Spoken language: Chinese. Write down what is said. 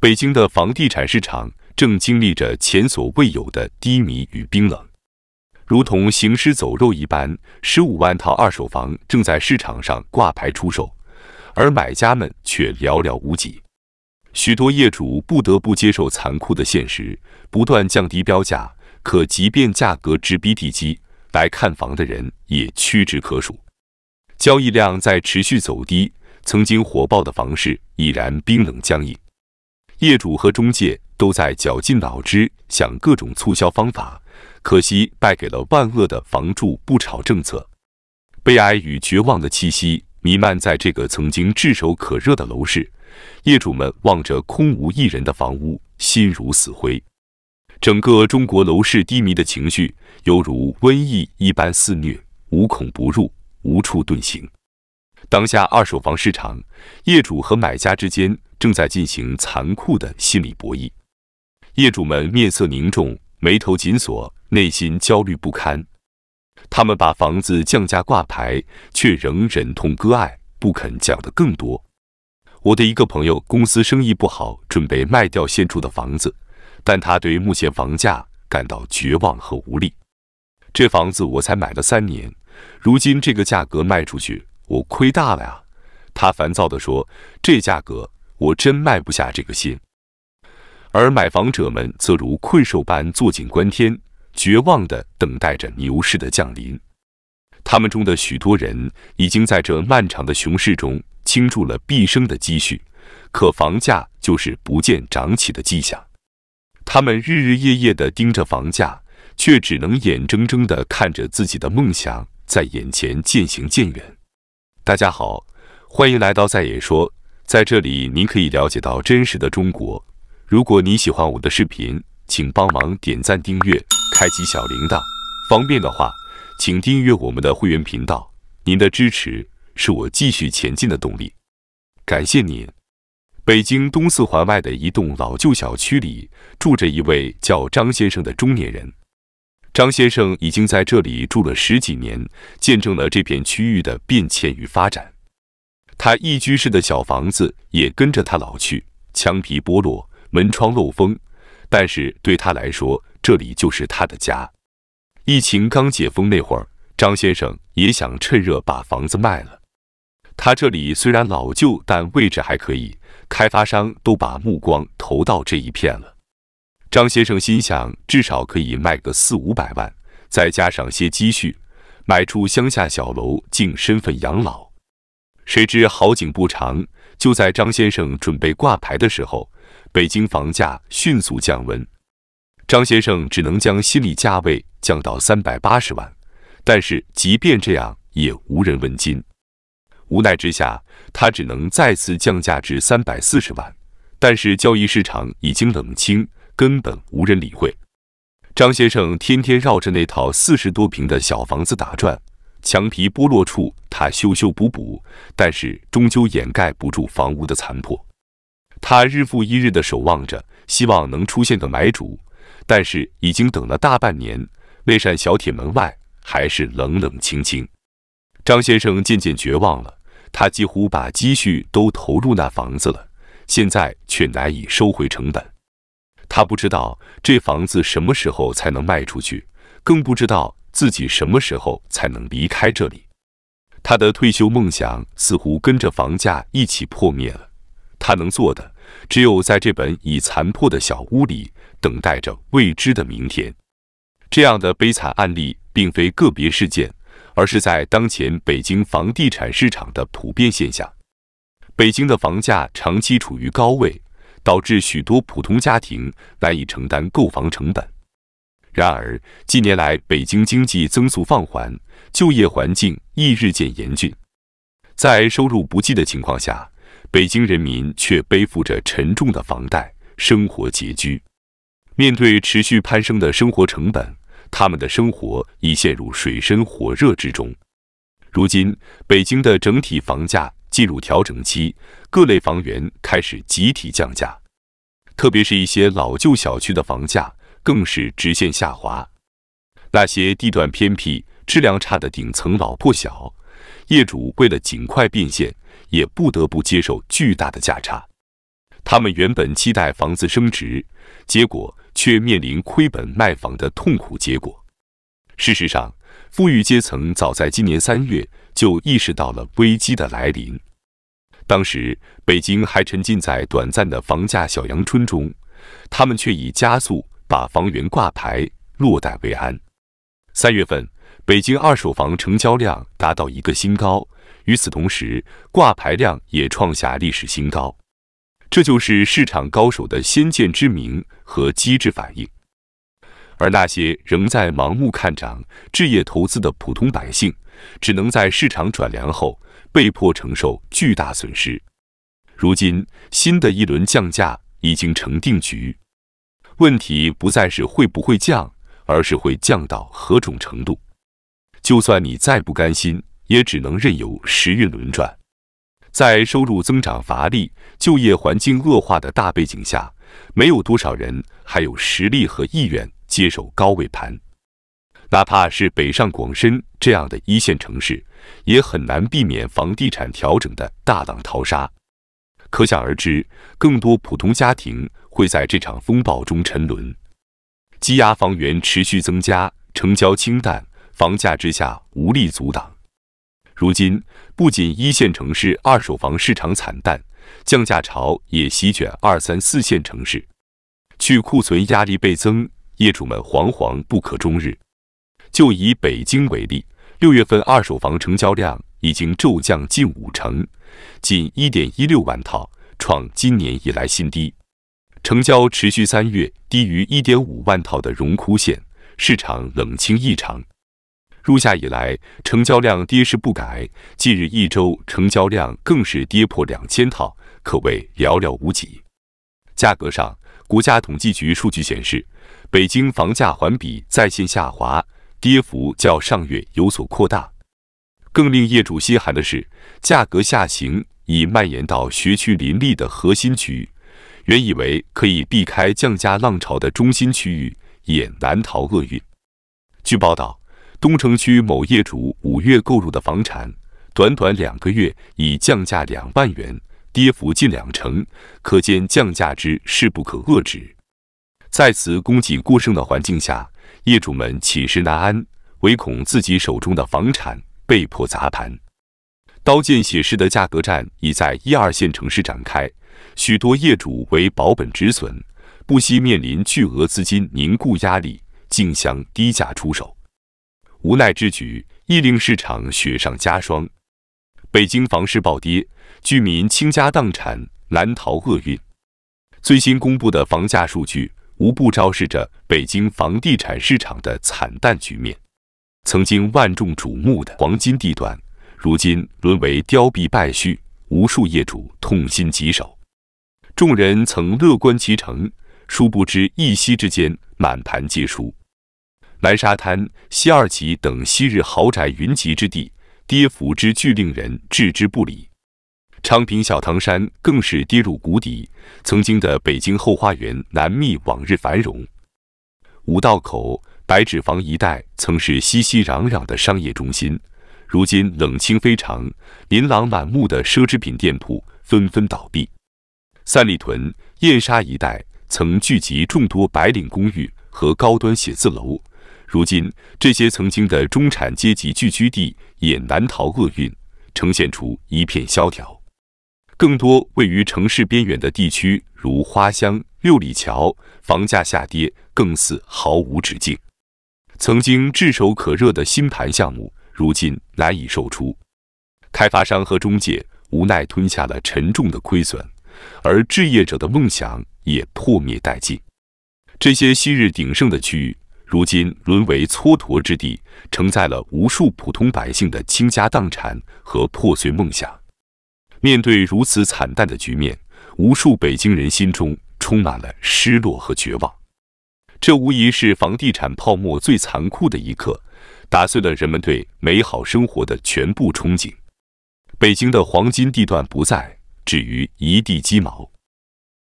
北京的房地产市场正经历着前所未有的低迷与冰冷，如同行尸走肉一般。十五万套二手房正在市场上挂牌出售，而买家们却寥寥无几。许多业主不得不接受残酷的现实，不断降低标价。可即便价格直逼地基，来看房的人也屈指可数。交易量在持续走低，曾经火爆的房市已然冰冷僵硬。业主和中介都在绞尽脑汁想各种促销方法，可惜败给了万恶的“房住不炒”政策。悲哀与绝望的气息弥漫在这个曾经炙手可热的楼市，业主们望着空无一人的房屋，心如死灰。整个中国楼市低迷的情绪犹如瘟疫一般肆虐，无孔不入，无处遁形。当下二手房市场，业主和买家之间。正在进行残酷的心理博弈，业主们面色凝重，眉头紧锁，内心焦虑不堪。他们把房子降价挂牌，却仍忍痛割爱，不肯降得更多。我的一个朋友公司生意不好，准备卖掉现住的房子，但他对目前房价感到绝望和无力。这房子我才买了三年，如今这个价格卖出去，我亏大了呀！他烦躁的说：“这价格。”我真卖不下这个心，而买房者们则如困兽般坐井观天，绝望地等待着牛市的降临。他们中的许多人已经在这漫长的熊市中倾注了毕生的积蓄，可房价就是不见涨起的迹象。他们日日夜夜地盯着房价，却只能眼睁睁地看着自己的梦想在眼前渐行渐远。大家好，欢迎来到在野说。在这里，您可以了解到真实的中国。如果你喜欢我的视频，请帮忙点赞、订阅、开启小铃铛。方便的话，请订阅我们的会员频道。您的支持是我继续前进的动力。感谢您！北京东四环外的一栋老旧小区里，住着一位叫张先生的中年人。张先生已经在这里住了十几年，见证了这片区域的变迁与发展。他一居室的小房子也跟着他老去，墙皮剥落，门窗漏风。但是对他来说，这里就是他的家。疫情刚解封那会儿，张先生也想趁热把房子卖了。他这里虽然老旧，但位置还可以，开发商都把目光投到这一片了。张先生心想，至少可以卖个四五百万，再加上些积蓄，买处乡下小楼，净身份养老。谁知好景不长，就在张先生准备挂牌的时候，北京房价迅速降温，张先生只能将心理价位降到三百八十万，但是即便这样也无人问津。无奈之下，他只能再次降价至三百四十万，但是交易市场已经冷清，根本无人理会。张先生天天绕着那套四十多平的小房子打转。墙皮剥落处，他修修补补，但是终究掩盖不住房屋的残破。他日复一日的守望着，希望能出现个买主，但是已经等了大半年，那扇小铁门外还是冷冷清清。张先生渐渐绝望了，他几乎把积蓄都投入那房子了，现在却难以收回成本。他不知道这房子什么时候才能卖出去。更不知道自己什么时候才能离开这里。他的退休梦想似乎跟着房价一起破灭了。他能做的只有在这本已残破的小屋里等待着未知的明天。这样的悲惨案例并非个别事件，而是在当前北京房地产市场的普遍现象。北京的房价长期处于高位，导致许多普通家庭难以承担购房成本。然而，近年来北京经济增速放缓，就业环境亦日渐严峻。在收入不济的情况下，北京人民却背负着沉重的房贷，生活拮据。面对持续攀升的生活成本，他们的生活已陷入水深火热之中。如今，北京的整体房价进入调整期，各类房源开始集体降价，特别是一些老旧小区的房价。更是直线下滑。那些地段偏僻、质量差的顶层老破小，业主为了尽快变现，也不得不接受巨大的价差。他们原本期待房子升值，结果却面临亏本卖房的痛苦结果。事实上，富裕阶层早在今年三月就意识到了危机的来临。当时北京还沉浸在短暂的房价小阳春中，他们却以加速。把房源挂牌落袋为安。三月份，北京二手房成交量达到一个新高，与此同时，挂牌量也创下历史新高。这就是市场高手的先见之明和机智反应。而那些仍在盲目看涨置业投资的普通百姓，只能在市场转凉后被迫承受巨大损失。如今，新的一轮降价已经成定局。问题不再是会不会降，而是会降到何种程度。就算你再不甘心，也只能任由时运轮转。在收入增长乏力、就业环境恶化的大背景下，没有多少人还有实力和意愿接手高位盘。哪怕是北上广深这样的一线城市，也很难避免房地产调整的大浪淘沙。可想而知，更多普通家庭会在这场风暴中沉沦。积压房源持续增加，成交清淡，房价之下无力阻挡。如今，不仅一线城市二手房市场惨淡，降价潮也席卷二三四线城市，去库存压力倍增，业主们惶惶不可终日。就以北京为例，六月份二手房成交量。已经骤降近五成，近一点一六万套，创今年以来新低。成交持续三月低于一点五万套的荣枯线，市场冷清异常。入夏以来，成交量跌势不改，近日一周成交量更是跌破两千套，可谓寥寥无几。价格上，国家统计局数据显示，北京房价环比再现下滑，跌幅较上月有所扩大。更令业主心寒的是，价格下行已蔓延到学区林立的核心区域。原以为可以避开降价浪潮的中心区域，也难逃厄运。据报道，东城区某业主五月购入的房产，短短两个月已降价两万元，跌幅近两成，可见降价之势不可遏止。在此供给过剩的环境下，业主们寝食难安，唯恐自己手中的房产。被迫砸盘，刀剑血誓的价格战已在一二线城市展开，许多业主为保本止损，不惜面临巨额资金凝固压力，竞相低价出手。无奈之举亦令市场雪上加霜。北京房市暴跌，居民倾家荡产，难逃厄运。最新公布的房价数据，无不昭示着北京房地产市场的惨淡局面。曾经万众瞩目的黄金地段，如今沦为凋敝败墟，无数业主痛心疾首。众人曾乐观其成，殊不知一夕之间满盘皆输。南沙滩、西二旗等昔日豪宅云集之地，跌幅之巨令人置之不理。昌平小汤山更是跌入谷底，曾经的北京后花园难觅往日繁荣。五道口。白纸坊一带曾是熙熙攘攘的商业中心，如今冷清非常。琳琅满目的奢侈品店铺纷纷倒闭。三里屯、燕莎一带曾聚集众多白领公寓和高端写字楼，如今这些曾经的中产阶级聚居地也难逃厄运，呈现出一片萧条。更多位于城市边缘的地区，如花乡、六里桥，房价下跌更似毫无止境。曾经炙手可热的新盘项目，如今难以售出，开发商和中介无奈吞下了沉重的亏损，而置业者的梦想也破灭殆尽。这些昔日鼎盛的区域，如今沦为蹉跎之地，承载了无数普通百姓的倾家荡产和破碎梦想。面对如此惨淡的局面，无数北京人心中充满了失落和绝望。这无疑是房地产泡沫最残酷的一刻，打碎了人们对美好生活的全部憧憬。北京的黄金地段不再，止于一地鸡毛。